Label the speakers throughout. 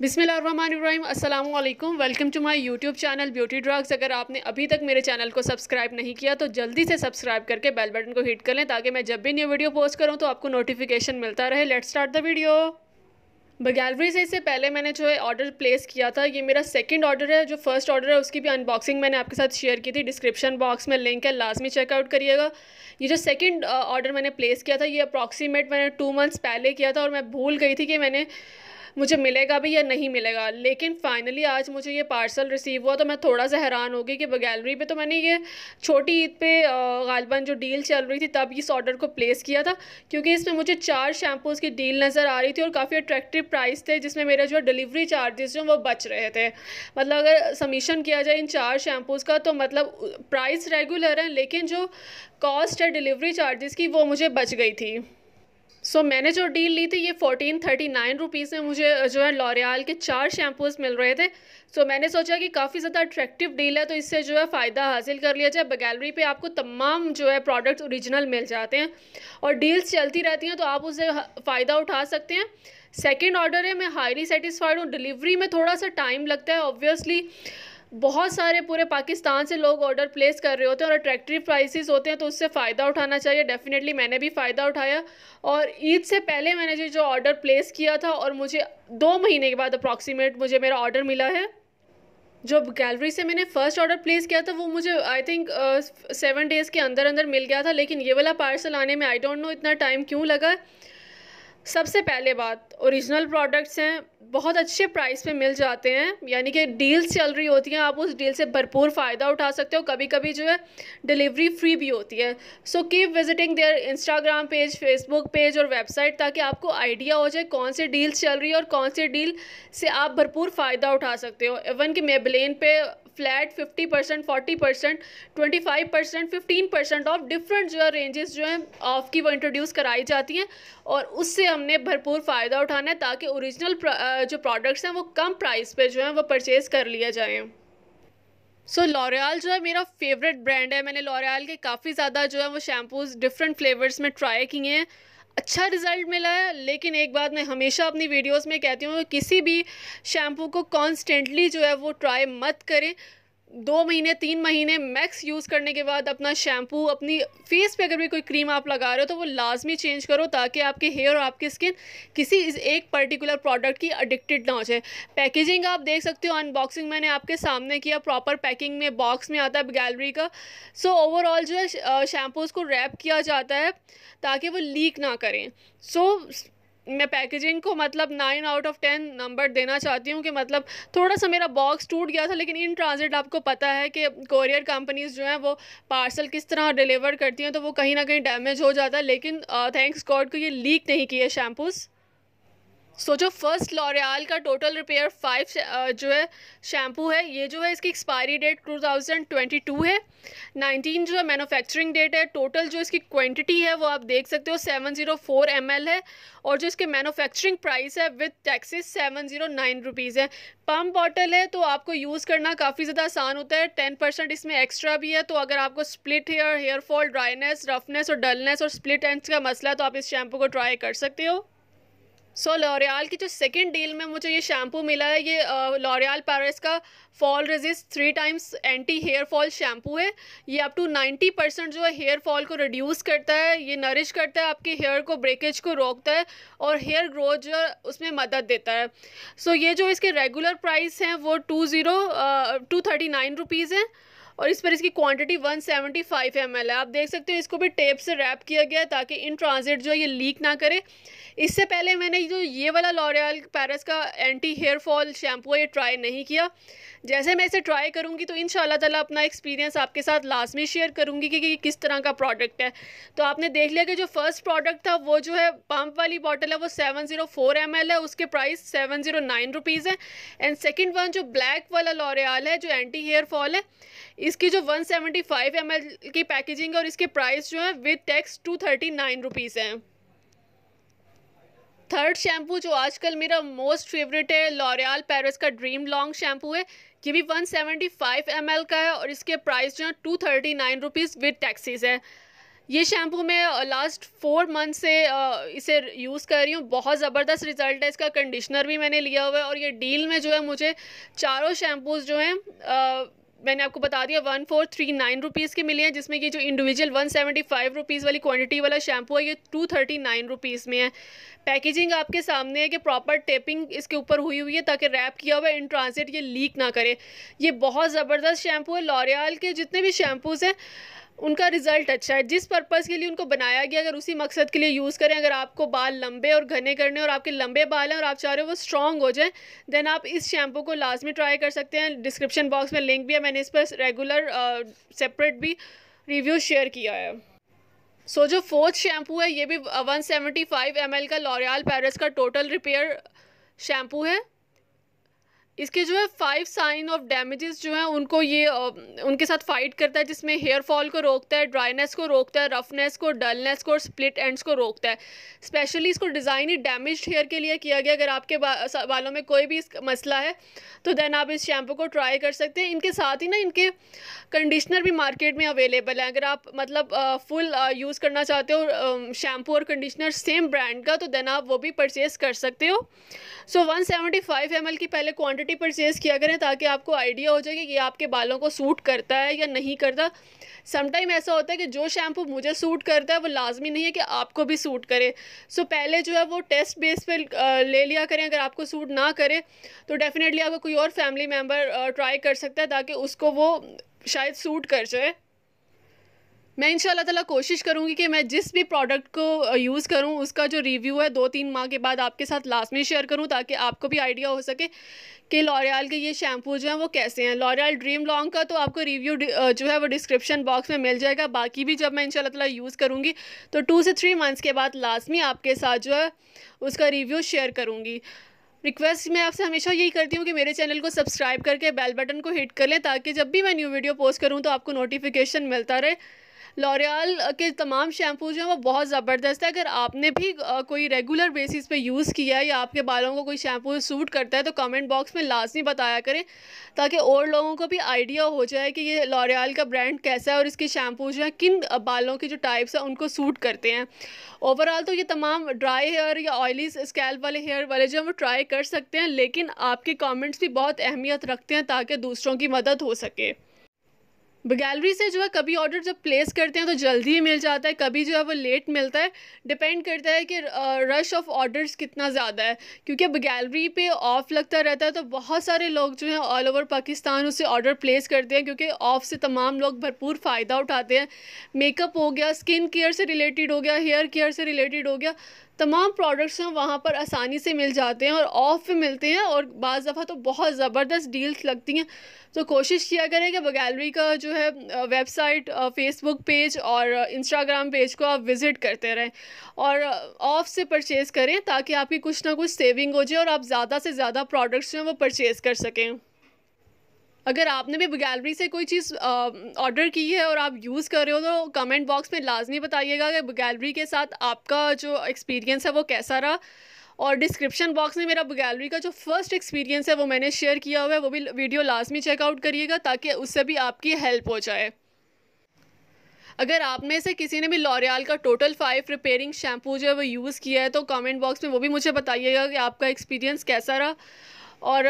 Speaker 1: बिसमीम अल्लाम welcome to my YouTube channel beauty drugs अगर आपने अभी तक मेरे चैनल को सब्सक्राइब नहीं किया तो जल्दी से सब्सक्राइब करके बेल बटन को हिट कर लें ताकि मैं जब भी न्यू वीडियो पोस्ट करूं तो आपको नोटिफिकेशन मिलता रहे लेट्स स्टार्ट द वीडियो बगैलरी से इससे पहले मैंने जो है ऑर्डर प्लेस किया था ये मेरा सेकंड ऑर्डर है जो फर्स्ट ऑर्डर है उसकी भी अनबॉक्सिंग मैंने आपके साथ शेयर की थी डिस्क्रिप्शन बॉक्स में लिंक है लाजमी चेकआउट करिएगा ये जो सेकंड ऑर्डर uh, मैंने प्लेस किया था ये अप्रॉक्सीमेट मैंने टू मंथ्स पहले किया था और मैं भूल गई थी कि मैंने मुझे मिलेगा भी या नहीं मिलेगा लेकिन फ़ाइनली आज मुझे ये पार्सल रिसीव हुआ तो मैं थोड़ा सा हैरान हो गई कि गैलरी पे तो मैंने ये छोटी ईद पे गालबा जो डील चल रही थी तब इस ऑर्डर को प्लेस किया था क्योंकि इसमें मुझे चार शैम्पूज़ की डील नज़र आ रही थी और काफ़ी अट्रैक्टिव प्राइस थे जिसमें मेरे जो डिलीवरी चार्जेस जो वो बच रहे थे मतलब अगर समीशन किया जाए इन चार शैम्पूज़ का तो मतलब प्राइस रेगुलर है लेकिन जो कॉस्ट है डिलीवरी चार्जेस की वो मुझे बच गई थी सो so, मैंने जो डील ली थी ये फोर्टीन थर्टी नाइन रुपीज़ में मुझे जो है लॉरियाल के चार शैम्पूस मिल रहे थे सो so, मैंने सोचा कि काफ़ी ज़्यादा अट्रैक्टिव डील है तो इससे जो है फ़ायदा हासिल कर लिया जाए बगैलरी पे आपको तमाम जो है प्रोडक्ट्स ओरिजिनल मिल जाते हैं और डील्स चलती रहती हैं तो आप उसे फ़ायदा उठा सकते हैं सेकेंड ऑर्डर है मैं हाईली सेटिस्फाइड हूँ डिलीवरी में थोड़ा सा टाइम लगता है ऑब्वियसली बहुत सारे पूरे पाकिस्तान से लोग ऑर्डर प्लेस कर रहे होते हैं और अट्रैक्टिव प्राइसेस होते हैं तो उससे फ़ायदा उठाना चाहिए डेफिनेटली मैंने भी फ़ायदा उठाया और ईद से पहले मैंने जो जो ऑर्डर प्लेस किया था और मुझे दो महीने के बाद अप्रॉक्सीमेट मुझे मेरा ऑर्डर मिला है जो गैलरी से मैंने फ़र्स्ट ऑर्डर प्लेस किया था वो मुझे आई थिंक सेवन डेज़ के अंदर अंदर मिल गया था लेकिन ये वाला पार्सल आने में आई डोंट नो इतना टाइम क्यों लगा सबसे पहले बात ओरिजिनल प्रोडक्ट्स हैं बहुत अच्छे प्राइस पे मिल जाते हैं यानी कि डील्स चल रही होती हैं आप उस डील से भरपूर फ़ायदा उठा सकते हो कभी कभी जो है डिलीवरी फ्री भी होती है so keep visiting their Instagram page Facebook page और वेबसाइट ताकि आपको आइडिया हो जाए कौन सी डील्स चल रही है और कौन सी डील से आप भरपूर फ़ायदा उठा सकते हो इवन कि मेबलेन पे flat 50 percent forty percent twenty five percent fifteen percent off different जो है रेंजेस जो हैं ऑफ की वो इंट्रोड्यूस कराई जाती हैं और उससे हमने भरपूर फ़ायदा उठाना है ताकि ओरिजिनल जो प्रोडक्ट्स हैं वो कम प्राइस पर जो है वो परचेज़ कर लिया जाए सो so, लॉरियाल जो है मेरा फेवरेट ब्रांड है मैंने लॉरियाल के काफ़ी ज़्यादा जो है वो शैम्पूज़ डिफरेंट फ्लेवर्स में ट्राई किए हैं अच्छा रिज़ल्ट मिला है लेकिन एक बात मैं हमेशा अपनी वीडियोस में कहती हूँ कि किसी भी शैम्पू को कॉन्स्टेंटली जो है वो ट्राई मत करें दो महीने तीन महीने मैक्स यूज़ करने के बाद अपना शैम्पू अपनी फेस पे अगर भी कोई क्रीम आप लगा रहे हो तो वो लाजमी चेंज करो ताकि आपके हेयर और आपकी स्किन किसी एक पर्टिकुलर प्रोडक्ट की अडिक्टेड ना हो जाए पैकेजिंग आप देख सकते हो अनबॉक्सिंग मैंने आपके सामने किया प्रॉपर पैकिंग में बॉक्स में आता है गैलरी का सो so, ओवरऑल जो है शैम्पूज़ को रैप किया जाता है ताकि वो लीक ना करें सो so, मैं पैकेजिंग को मतलब nine out of ten number देना चाहती हूँ कि मतलब थोड़ा सा मेरा बॉक्स टूट गया था लेकिन इन ट्रांजिट आपको पता है कि कोरियर कंपनीज़ जो हैं वो पार्सल किस तरह डिलीवर करती हैं तो वो कहीं ना कहीं डैमेज हो जाता है लेकिन थैंक्स गॉड को ये लीक नहीं किए शैम्पूज़ सोचो फर्स्ट लॉरियाल का टोटल रिपेयर फाइव जो है शैम्पू है ये जो है इसकी एक्सपायरी डेट 2022 है 19 जो है मैन्युफैक्चरिंग डेट है टोटल जो इसकी क्वांटिटी है वो आप देख सकते हो 704 जीरो है और जो इसके मैनुफैक्चरिंग प्राइस है विद टैक्सेस 709 जीरो है पम्प बॉटल है तो आपको यूज़ करना काफ़ी ज़्यादा आसान होता है टेन परसेंट इसमें एक्स्ट्रा भी है तो अगर आपको split hair hair fall fall dryness roughness और डलनेस और स्प्लिट एंड का मसला है तो आप इस शैम्पू को ट्राई कर सकते हो सो so, लॉरियाल की जो सेकेंड डील में मुझे ये शैम्पू मिला है ये लॉरियाल पैरिस का fall resist three times anti hair fall shampoo है ये अप टू नाइन्टी परसेंट जो है हेयर फॉल को रिड्यूस करता है ये नरिश करता है आपके हेयर को ब्रेकेज को रोकता है और हेयर ग्रोथ जो है उसमें मदद देता है सो so, ये जो इसके रेगुलर प्राइस हैं वो two zero two thirty nine rupees हैं और इस पर इसकी क्वांटिटी 175 सेवेंटी है आप देख सकते हो इसको भी टेप से रैप किया गया ताकि इन ट्रांजिट जो है ये लीक ना करे इससे पहले मैंने जो ये वाला लॉरियल पैरस का एंटी हेयर फॉल शैम्पू ये ट्राई नहीं किया जैसे मैं इसे ट्राई करूँगी तो इन ताला अपना एक्सपीरियंस आपके साथ लाजमी शेयर करूँगी कि, कि किस तरह का प्रोडक्ट है तो आपने देख लिया कि जो फर्स्ट प्रोडक्ट था वो जो है पम्प वाली बॉटल है वो seven zero four M L है उसके price seven zero nine rupees है एंड सेकेंड वन जो ब्लैक वाला लॉरियाल है जो एंटी हेयर फॉल है इसकी जो 175 सेवेंटी की पैकेजिंग है और इसके प्राइस जो है with tax two thirty nine rupees हैं थर्ड शैम्पू जो आजकल मेरा मोस्ट फेवरेट है लॉरियाल पेरिस का ड्रीम लॉन्ग शैम्पू है ये भी 175 सेवेंटी का है और इसके प्राइस जो है two thirty nine rupees with taxes है ये शैम्पू मैं लास्ट फोर मंथ से इसे यूज़ कर रही हूँ बहुत ज़बरदस्त रिज़ल्ट है इसका कंडीशनर भी मैंने लिया हुआ है और ये डील में जो है मुझे चारों शैम्पूज़ जो हैं मैंने आपको बता दिया one four three nine rupees के मिले हैं जिसमें ये जो individual one seventy five rupees वाली क्वांटिटी वाला शैम्पू है ये टू थर्टी नाइन रुपीज़ में है पैकेजिंग आपके सामने है कि प्रॉपर टेपिंग इसके ऊपर हुई हुई है ताकि रैप किया हुआ इन ट्रांसिट ये लीक ना करे ये बहुत ज़बरदस्त शैम्पू है लॉरियाल के जितने भी शैम्पूज़ हैं उनका रिज़ल्ट अच्छा है जिस पर्पस के लिए उनको बनाया गया अगर उसी मकसद के लिए यूज़ करें अगर आपको बाल लंबे और घने करने और आपके लंबे बाल हैं और आप चाह रहे हो वो स्ट्रॉन्ग हो जाए देन आप इस शैम्पू को लाजमी ट्राई कर सकते हैं डिस्क्रिप्शन बॉक्स में लिंक भी है मैंने इस पर रेगुलर सेपरेट भी रिव्यू शेयर किया है सो so, जो फोर्थ शैम्पू है ये भी 175 एल का लॉरियल पैरस का टोटल रिपेयर शैम्पू है इसके जो है फाइव साइन ऑफ डैमेजेस जो हैं उनको ये उनके साथ फाइट करता है जिसमें हेयर फॉल को रोकता है ड्राइनेस को रोकता है रफनेस को डलनेस को और स्प्लिट एंड्स को रोकता है स्पेशली इसको डिज़ाइन ही डैमेज हेयर के लिए किया गया अगर आपके बालों में कोई भी मसला है तो देन आप इस शैम्पू को ट्राई कर सकते हैं इनके साथ ही ना इनके कंडीशनर भी मार्केट में अवेलेबल हैं अगर आप मतलब फुल यूज़ करना चाहते हो शैम्पू और कंडीशनर सेम ब्रांड का तो देन आप वो भी परचेज़ कर सकते हो so one seventy five M L की पहले क्वान्टिटी क्वालिटी परचेज़ किया करें ताकि आपको आइडिया हो जाए कि ये आपके बालों को सूट करता है या नहीं करता समटाइम ऐसा होता है कि जो शैम्पू मुझे सूट करता है वो लाजमी नहीं है कि आपको भी सूट करे सो so, पहले जो है वो टेस्ट बेस पे ले लिया करें अगर आपको सूट ना करे तो डेफ़िनेटली आपका कोई और फैमिली मेम्बर ट्राई कर सकता है ताकि उसको वो शायद सूट कर जाए मैं इन ताला कोशिश करूँगी कि मैं जिस भी प्रोडक्ट को यूज़ करूँ उसका जो रिव्यू है दो तीन माह के बाद आपके साथ लास्ट में शेयर करूँ ताकि आपको भी आइडिया हो सके कि लॉरियल के ये शैम्पू जो हैं वो कैसे हैं लॉरियल ड्रीम लॉन्ग का तो आपको रिव्यू जो है वो डिस्क्रिप्शन बॉक्स में मिल जाएगा बाकी भी जब मैं इन ताला यूज़ करूँगी तो टू से थ्री मंथ्स के बाद में आपके साथ जो है उसका रिव्यू शेयर करूँगी रिक्वेस्ट मैं आपसे हमेशा यही करती हूँ कि मेरे चैनल को सब्सक्राइब करके बेल बटन को हिट कर लें ताकि जब भी मैं न्यू वीडियो पोस्ट करूँ तो आपको नोटिफिकेशन मिलता रहे लॉरियल uh, के तमाम शैम्पूज जो हैं वो बहुत ज़बरदस्त है अगर आपने भी uh, कोई रेगुलर बेसिस पे यूज़ किया है या आपके बालों को कोई शैम्पू सूट करता है तो कमेंट बॉक्स में लाजमी बताया करें ताकि और लोगों को भी आइडिया हो जाए कि ये लॉरियल का ब्रांड कैसा है और इसके शैम्पू जो है किन uh, बालों के जो टाइप्स हैं उनको सूट करते हैं ओवरऑल तो ये तमाम ड्राई हेयर या ऑयली स्कैल्प वाले हेयर वाले जो हैं वो ट्राई कर सकते हैं लेकिन आपके कॉमेंट्स भी बहुत अहमियत रखते हैं ताकि दूसरों की मदद हो सके गैलरी से जो है कभी ऑर्डर जब प्लेस करते हैं तो जल्दी ही मिल जाता है कभी जो है वो लेट मिलता है डिपेंड करता है कि रश ऑफ ऑर्डर्स कितना ज़्यादा है क्योंकि अब गैलरी पे ऑफ लगता रहता है तो बहुत सारे लोग जो हैं ऑल ओवर पाकिस्तान उसे ऑर्डर प्लेस करते हैं क्योंकि ऑफ से तमाम लोग भरपूर फ़ायदा उठाते हैं मेकअप हो गया स्किन केयर से रिलेटेड हो गया हेयर केयर से रिलेटेड हो गया तमाम प्रोडक्ट्स हैं वहाँ पर आसानी से मिल जाते हैं और ऑफ भी मिलते हैं और बज़ दफ़ा तो बहुत ज़बरदस्त डील्स लगती हैं तो कोशिश किया करें कि गैलरी का जो है वेबसाइट फेसबुक पेज और इंस्टाग्राम पेज को आप विज़िट करते रहें और ऑफ से परचेज़ करें ताकि आपकी कुछ ना कुछ सेविंग हो जाए और आप ज़्यादा से ज़्यादा प्रोडक्ट्स जो हैं वो परचेज़ कर सकें अगर आपने भी गैलरी से कोई चीज़ ऑर्डर की है और आप यूज़ कर रहे हो तो कमेंट बॉक्स में लाजमी बताइएगा कि गैलरी के साथ आपका जो एक्सपीरियंस है वो कैसा रहा और डिस्क्रिप्शन बॉक्स में मेरा गैलरी का जो फर्स्ट एक्सपीरियंस है वो मैंने शेयर किया हुआ है वो भी वीडियो लाजमी चेकआउट करिएगा ताकि उससे भी आपकी हेल्प हो जाए अगर आप में से किसी ने भी लॉरियाल का टोटल फाइव रिपेयरिंग शैम्पू जो है वो यूज़ किया है तो कमेंट बॉक्स में वो भी मुझे बताइएगा कि आपका एक्सपीरियंस कैसा रहा और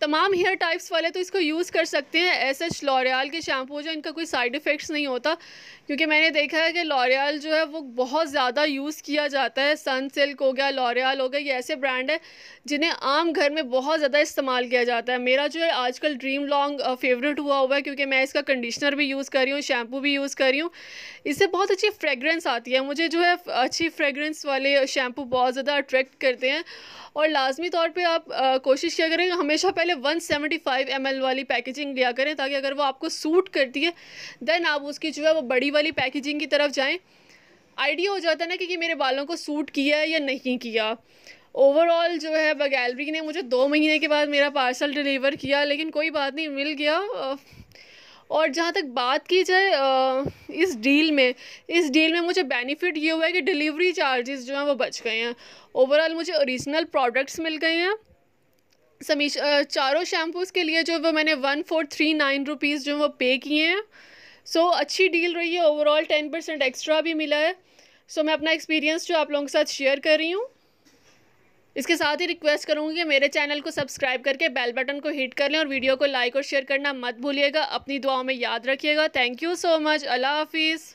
Speaker 1: तमाम हेयर टाइप्स वाले तो इसको यूज़ कर सकते हैं एस एच लॉरियाल के शैम्पू जो इनका कोई साइड इफ़ेक्ट्स नहीं होता क्योंकि मैंने देखा है कि लॉरियाल जो है वो बहुत ज़्यादा यूज़ किया जाता है सन सिल्क हो गया लॉरियाल हो गया ये ऐसे ब्रांड है जिन्हें आम घर में बहुत ज़्यादा इस्तेमाल किया जाता है मेरा जो है आजकल ड्रीम लॉन्ग फेवरेट हुआ हुआ है क्योंकि मैं इसका कंडीशनर भी यूज़ कर रही हूँ शैम्पू भी यूज़ कर रही हूँ इससे बहुत अच्छी फ्रेगरेंस आती है मुझे जो है अच्छी फ्रेगरेंस वाले शैम्पू बहुत ज़्यादा अट्रैक्ट करते हैं और लाजमी तौर पे आप आ, कोशिश किया करें हमेशा पहले 175 सेवेंटी वाली पैकेजिंग लिया करें ताकि अगर वो आपको सूट करती है दैन आप उसकी जो है वो बड़ी वाली पैकेजिंग की तरफ जाएँ आइडिया हो जाता है ना कि कि मेरे बालों को सूट किया है या नहीं किया ओवरऑल जो है गैलरी ने मुझे दो महीने के बाद मेरा पार्सल डिलीवर किया लेकिन कोई बात नहीं मिल गया और जहाँ तक बात की जाए इस डील में इस डील में मुझे बेनिफिट ये हुआ है कि डिलीवरी चार्जेस जो हैं वो बच गए हैं ओवरऑल मुझे ओरिजिनल प्रोडक्ट्स मिल गए हैं समी चारों शैम्पूज़ के लिए जो वो मैंने one four three nine rupees जो वो पे किए हैं सो so, अच्छी डील रही है ओवरऑल टेन परसेंट एक्स्ट्रा भी मिला है सो so, मैं अपना एक्सपीरियंस जो आप लोगों के साथ शेयर कर रही हूँ इसके साथ ही रिक्वेस्ट करूँगी कि मेरे चैनल को सब्सक्राइब करके बेल बटन को हिट कर लें और वीडियो को लाइक और शेयर करना मत भूलिएगा अपनी दुआओं में याद रखिएगा थैंक यू सो मच अल्लाह हाफिज़